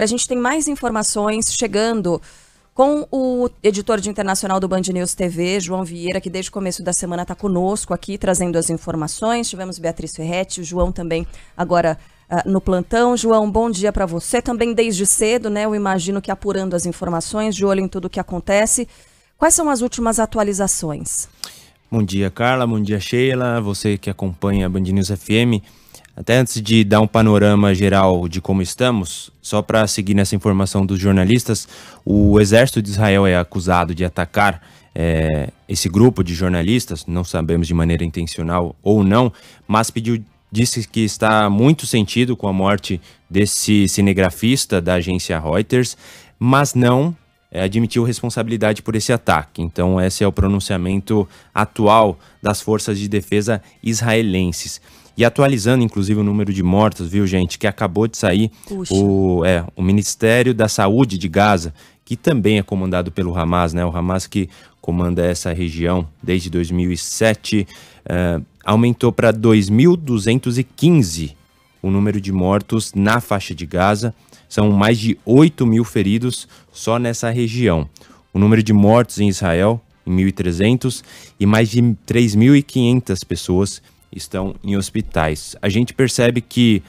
A gente tem mais informações chegando com o editor de internacional do Band News TV, João Vieira, que desde o começo da semana está conosco aqui, trazendo as informações. Tivemos Beatriz Ferretti, o João também agora uh, no plantão. João, bom dia para você também desde cedo, né? Eu imagino que apurando as informações, de olho em tudo o que acontece. Quais são as últimas atualizações? Bom dia, Carla. Bom dia, Sheila. Você que acompanha a Band News FM. Até antes de dar um panorama geral de como estamos, só para seguir nessa informação dos jornalistas, o exército de Israel é acusado de atacar é, esse grupo de jornalistas, não sabemos de maneira intencional ou não, mas pediu, disse que está muito sentido com a morte desse cinegrafista da agência Reuters, mas não é, admitiu responsabilidade por esse ataque. Então, esse é o pronunciamento atual das forças de defesa israelenses. E atualizando, inclusive, o número de mortos, viu, gente, que acabou de sair o, é, o Ministério da Saúde de Gaza, que também é comandado pelo Hamas, né? O Hamas que comanda essa região desde 2007, uh, é, aumentou para 2.215 o número de mortos na faixa de Gaza são mais de 8 mil feridos só nessa região. O número de mortos em Israel, em 1.300, e mais de 3.500 pessoas estão em hospitais. A gente percebe que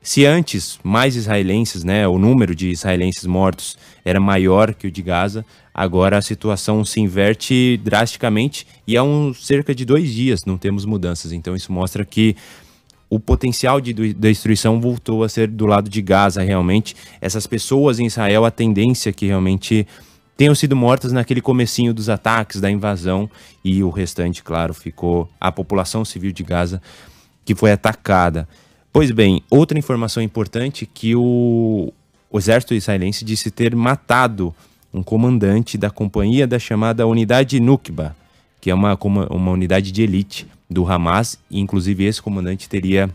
se antes mais israelenses, né, o número de israelenses mortos era maior que o de Gaza, agora a situação se inverte drasticamente e há um, cerca de dois dias não temos mudanças. Então isso mostra que o potencial de destruição voltou a ser do lado de Gaza, realmente. Essas pessoas em Israel, a tendência é que realmente tenham sido mortas naquele comecinho dos ataques, da invasão, e o restante, claro, ficou a população civil de Gaza que foi atacada. Pois bem, outra informação importante é que o, o exército israelense disse ter matado um comandante da companhia da chamada Unidade Nukba, que é uma, uma unidade de elite do Hamas, e inclusive esse comandante teria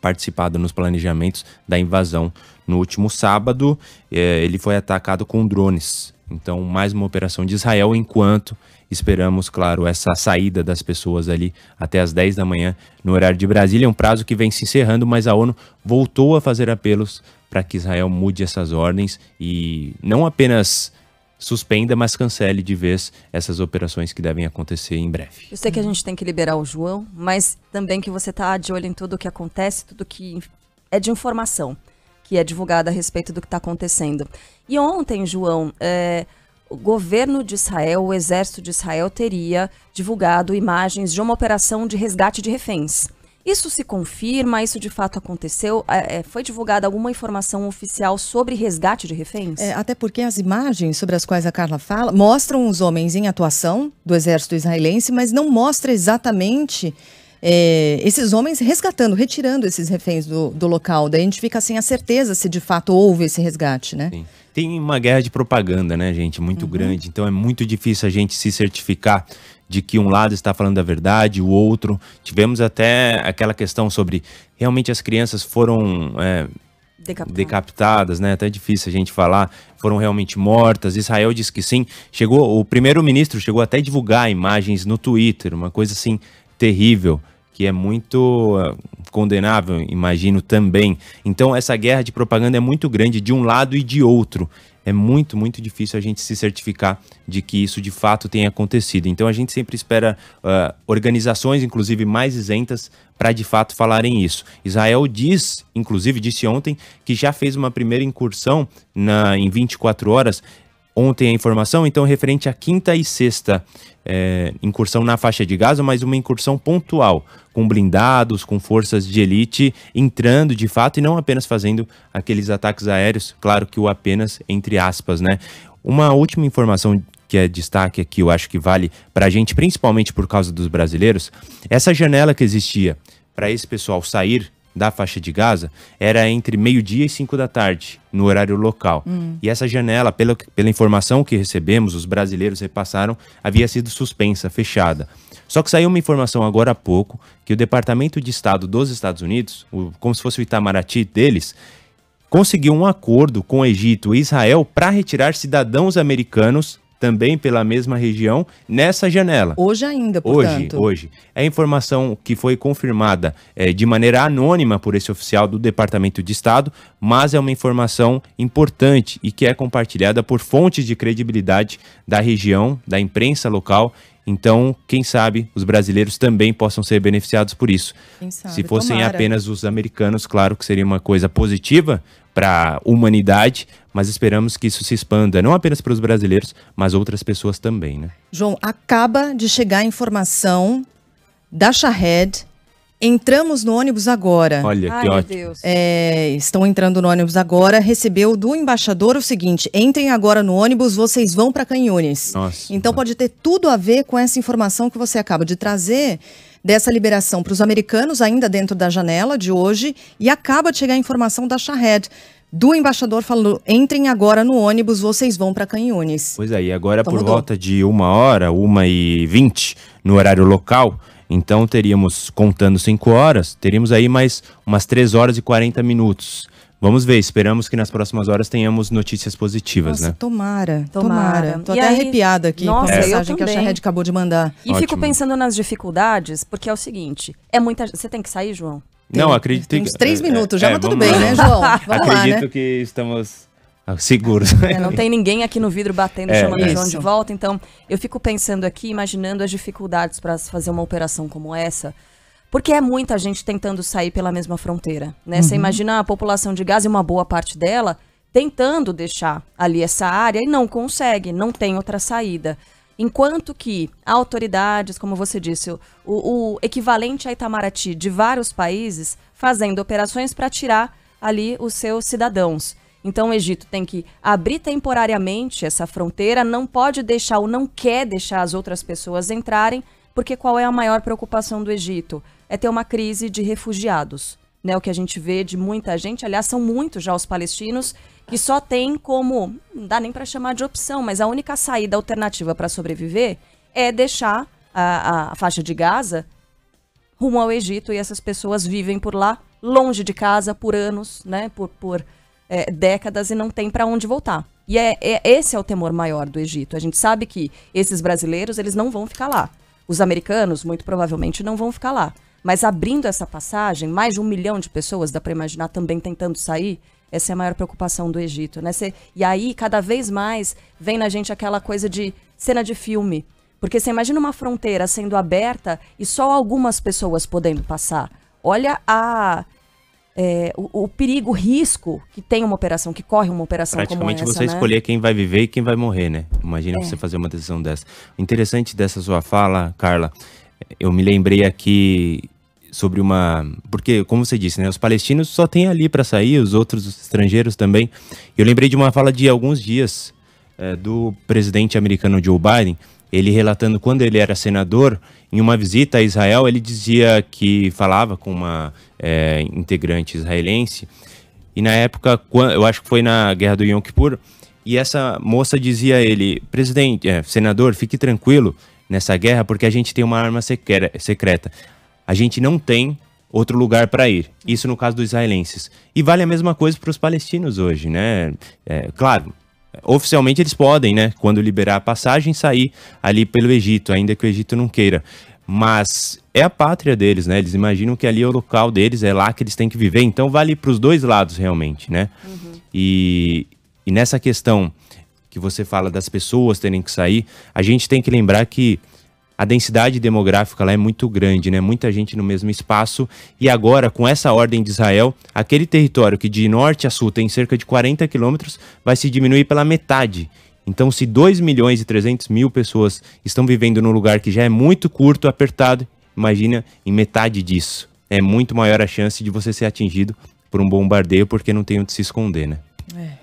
participado nos planejamentos da invasão. No último sábado, é, ele foi atacado com drones. Então, mais uma operação de Israel, enquanto esperamos, claro, essa saída das pessoas ali até as 10 da manhã no horário de Brasília. É um prazo que vem se encerrando, mas a ONU voltou a fazer apelos para que Israel mude essas ordens e não apenas suspenda, mas cancele de vez essas operações que devem acontecer em breve. Eu sei que a gente tem que liberar o João, mas também que você está de olho em tudo o que acontece, tudo que é de informação que é divulgada a respeito do que está acontecendo. E ontem, João, é, o governo de Israel, o exército de Israel, teria divulgado imagens de uma operação de resgate de reféns. Isso se confirma? Isso de fato aconteceu? É, é, foi divulgada alguma informação oficial sobre resgate de reféns? É, até porque as imagens sobre as quais a Carla fala mostram os homens em atuação do exército israelense, mas não mostra exatamente. É, esses homens resgatando, retirando esses reféns do, do local. Daí a gente fica sem a certeza se de fato houve esse resgate, né? Sim. Tem uma guerra de propaganda, né, gente? Muito uhum. grande. Então é muito difícil a gente se certificar de que um lado está falando a verdade, o outro. Tivemos até aquela questão sobre realmente as crianças foram é, decapitadas, né? Até é difícil a gente falar. Foram realmente mortas. Israel diz que sim. Chegou, o primeiro-ministro chegou até a divulgar imagens no Twitter, uma coisa assim terrível que é muito é, condenável, imagino também. Então, essa guerra de propaganda é muito grande de um lado e de outro é muito, muito difícil a gente se certificar de que isso de fato tenha acontecido. Então a gente sempre espera uh, organizações, inclusive mais isentas, para de fato falarem isso. Israel diz, inclusive disse ontem, que já fez uma primeira incursão na, em 24 horas ontem a informação, então referente à quinta e sexta é, incursão na faixa de Gaza, mas uma incursão pontual, com blindados, com forças de elite entrando de fato e não apenas fazendo aqueles ataques aéreos, claro que o apenas entre aspas, né? Uma última informação que é destaque aqui, eu acho que vale para a gente, principalmente por causa dos brasileiros, essa janela que existia para esse pessoal sair da faixa de Gaza era entre meio-dia e cinco da tarde, no horário local. Hum. E essa janela, pela, pela informação que recebemos, os brasileiros repassaram, havia sido suspensa, fechada. Só que saiu uma informação agora há pouco que o Departamento de Estado dos Estados Unidos, o, como se fosse o Itamaraty deles, conseguiu um acordo com o Egito e Israel para retirar cidadãos americanos também pela mesma região nessa janela. Hoje ainda, portanto. Hoje, hoje. É informação que foi confirmada é, de maneira anônima por esse oficial do Departamento de Estado, mas é uma informação importante e que é compartilhada por fontes de credibilidade da região, da imprensa local então, quem sabe os brasileiros também possam ser beneficiados por isso. Se fossem Tomara. apenas os americanos, claro que seria uma coisa positiva, para a humanidade, mas esperamos que isso se expanda, não apenas para os brasileiros, mas outras pessoas também. Né? João, acaba de chegar a informação da Shahed. Entramos no ônibus agora. Olha, Ai, que ótimo. É, estão entrando no ônibus agora. Recebeu do embaixador o seguinte: entrem agora no ônibus, vocês vão para Canhunes. Nossa, então nossa. pode ter tudo a ver com essa informação que você acaba de trazer dessa liberação para os americanos, ainda dentro da janela de hoje, e acaba de chegar a informação da Shahed. Do embaixador falou: entrem agora no ônibus, vocês vão para Canhunes. Pois aí, é, agora então, por mudou. volta de uma hora, uma e vinte, no horário local, então teríamos, contando cinco horas, teríamos aí mais umas três horas e quarenta minutos Vamos ver, esperamos que nas próximas horas tenhamos notícias positivas, nossa, né? Tomara, tomara. Tô e até aí, arrepiada aqui nossa, com a mensagem que a Charred acabou de mandar. E Ótimo. fico pensando nas dificuldades, porque é o seguinte, é muita, você tem que sair, João? Tem, Não, acredito tem uns três é, minutos, já é, tudo bem, lá. né, João? Vamos acredito lá, né? que estamos ah, seguros. É, não tem ninguém aqui no vidro batendo, é, chamando o João de volta. Então, eu fico pensando aqui, imaginando as dificuldades para fazer uma operação como essa. Porque é muita gente tentando sair pela mesma fronteira, né? Uhum. Você imagina a população de Gaza e uma boa parte dela tentando deixar ali essa área e não consegue, não tem outra saída. Enquanto que autoridades, como você disse, o, o equivalente a Itamaraty de vários países fazendo operações para tirar ali os seus cidadãos. Então o Egito tem que abrir temporariamente essa fronteira, não pode deixar ou não quer deixar as outras pessoas entrarem, porque qual é a maior preocupação do Egito? é ter uma crise de refugiados. Né, o que a gente vê de muita gente, aliás, são muitos já os palestinos que só tem como, não dá nem para chamar de opção, mas a única saída alternativa para sobreviver é deixar a, a, faixa de Gaza rumo ao Egito e essas pessoas vivem por lá, longe de casa, por anos, né, por, por é, décadas e não tem para onde voltar. E é, é, esse é o temor maior do Egito. A gente sabe que esses brasileiros eles não vão ficar lá. Os americanos, muito provavelmente, não vão ficar lá. Mas abrindo essa passagem, mais de um milhão de pessoas, dá para imaginar, também tentando sair. Essa é a maior preocupação do Egito, né? Cê, e aí, cada vez mais, vem na gente aquela coisa de cena de filme. Porque você imagina uma fronteira sendo aberta e só algumas pessoas podendo passar. Olha a, é, o, o, perigo, o risco que tem uma operação, que corre uma operação como essa. Praticamente você né? escolher quem vai viver e quem vai morrer, né? Imagina é. você fazer uma decisão dessa. Interessante dessa sua fala, Carla, eu me lembrei aqui sobre uma. Porque, como você disse, né, os palestinos só tem ali para sair, os outros os estrangeiros também. Eu lembrei de uma fala de alguns dias é, do presidente americano Joe Biden, ele relatando quando ele era senador, em uma visita a Israel, ele dizia que falava com uma é, integrante israelense, e na época, eu acho que foi na guerra do Yom Kippur, e essa moça dizia a ele: presidente, é, senador, fique tranquilo, nessa guerra porque a gente tem uma arma secreta. A gente não tem outro lugar para ir. Isso no caso dos israelenses. E vale a mesma coisa para os palestinos hoje, né? É, claro, oficialmente eles podem, né? Quando liberar a passagem, sair ali pelo Egito, ainda que o Egito não queira. Mas é a pátria deles, né? Eles imaginam que ali é o local deles, é lá que eles têm que viver. Então vale para os dois lados realmente, né? Uhum. E, e nessa questão que você fala das pessoas terem que sair, a gente tem que lembrar que a densidade demográfica lá é muito grande, né? Muita gente no mesmo espaço. E agora, com essa ordem de Israel, aquele território que de norte a sul tem cerca de 40 quilômetros vai se diminuir pela metade. Então, se 2 milhões e 300 mil pessoas estão vivendo num lugar que já é muito curto, apertado, imagina em metade disso. É muito maior a chance de você ser atingido por um bombardeio porque não tem onde se esconder, né? É.